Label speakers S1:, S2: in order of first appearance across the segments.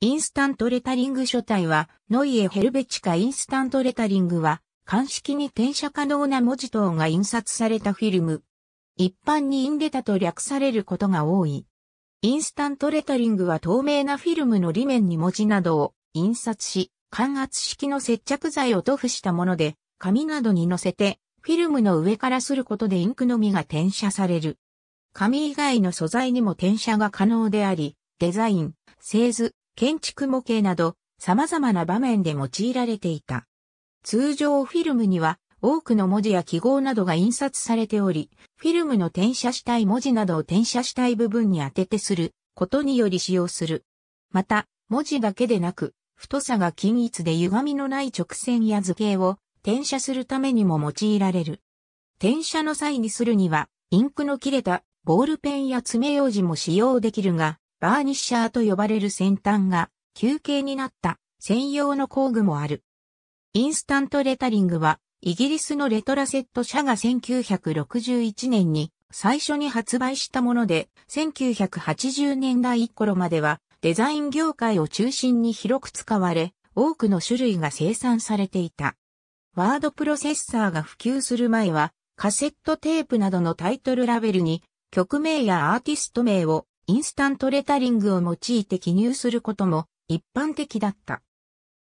S1: インスタントレタリング書体は、ノイエ・ヘルベチカインスタントレタリングは、鑑識に転写可能な文字等が印刷されたフィルム。一般にインデタと略されることが多い。インスタントレタリングは透明なフィルムの裏面に文字などを印刷し、感圧式の接着剤を塗布したもので、紙などに乗せて、フィルムの上からすることでインクのみが転写される。紙以外の素材にも転写が可能であり、デザイン、製図、建築模型など様々な場面で用いられていた。通常フィルムには多くの文字や記号などが印刷されており、フィルムの転写したい文字などを転写したい部分に当ててすることにより使用する。また、文字だけでなく、太さが均一で歪みのない直線や図形を転写するためにも用いられる。転写の際にするには、インクの切れたボールペンや爪楊枝も使用できるが、バーニッシャーと呼ばれる先端が休憩になった専用の工具もある。インスタントレタリングはイギリスのレトラセット社が1961年に最初に発売したもので、1980年代以頃まではデザイン業界を中心に広く使われ、多くの種類が生産されていた。ワードプロセッサーが普及する前は、カセットテープなどのタイトルラベルに曲名やアーティスト名をインスタントレタリングを用いて記入することも一般的だった。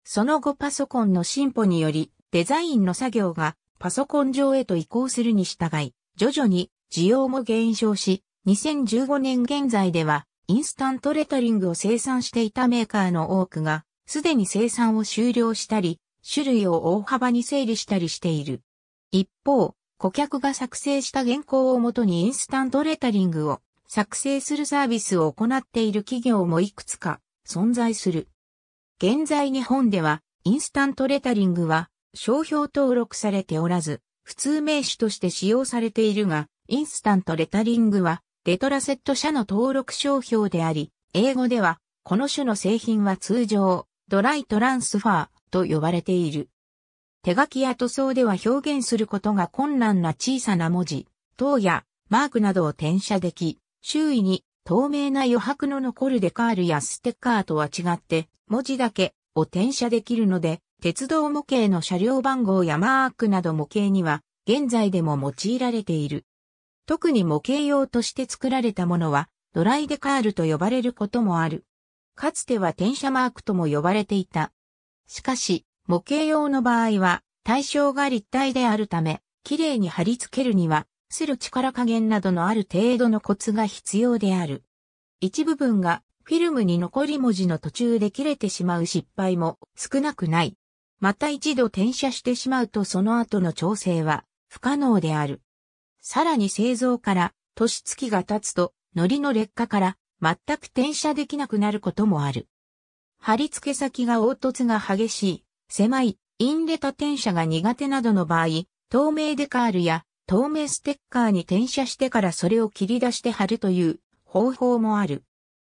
S1: その後パソコンの進歩によりデザインの作業がパソコン上へと移行するに従い、徐々に需要も減少し、2015年現在ではインスタントレタリングを生産していたメーカーの多くが、すでに生産を終了したり、種類を大幅に整理したりしている。一方、顧客が作成した原稿をもとにインスタントレタリングを作成するサービスを行っている企業もいくつか存在する。現在日本ではインスタントレタリングは商標登録されておらず、普通名詞として使用されているが、インスタントレタリングはレトラセット社の登録商標であり、英語ではこの種の製品は通常ドライトランスファーと呼ばれている。手書きや塗装では表現することが困難な小さな文字、等やマークなどを転写でき、周囲に透明な余白の残るデカールやステッカーとは違って、文字だけを転写できるので、鉄道模型の車両番号やマークなど模型には、現在でも用いられている。特に模型用として作られたものは、ドライデカールと呼ばれることもある。かつては転写マークとも呼ばれていた。しかし、模型用の場合は、対象が立体であるため、綺麗に貼り付けるには、する力加減などのある程度のコツが必要である。一部分がフィルムに残り文字の途中で切れてしまう失敗も少なくない。また一度転写してしまうとその後の調整は不可能である。さらに製造から年月が経つと糊の劣化から全く転写できなくなることもある。貼り付け先が凹凸が激しい、狭い、インレタ転写が苦手などの場合、透明デカールや透明ステッカーに転写してからそれを切り出して貼るという方法もある。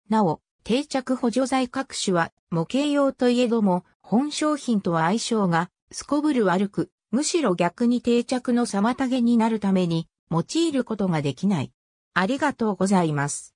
S1: なお、定着補助剤各種は模型用といえども、本商品とは相性がすこぶる悪く、むしろ逆に定着の妨げになるために用いることができない。ありがとうございます。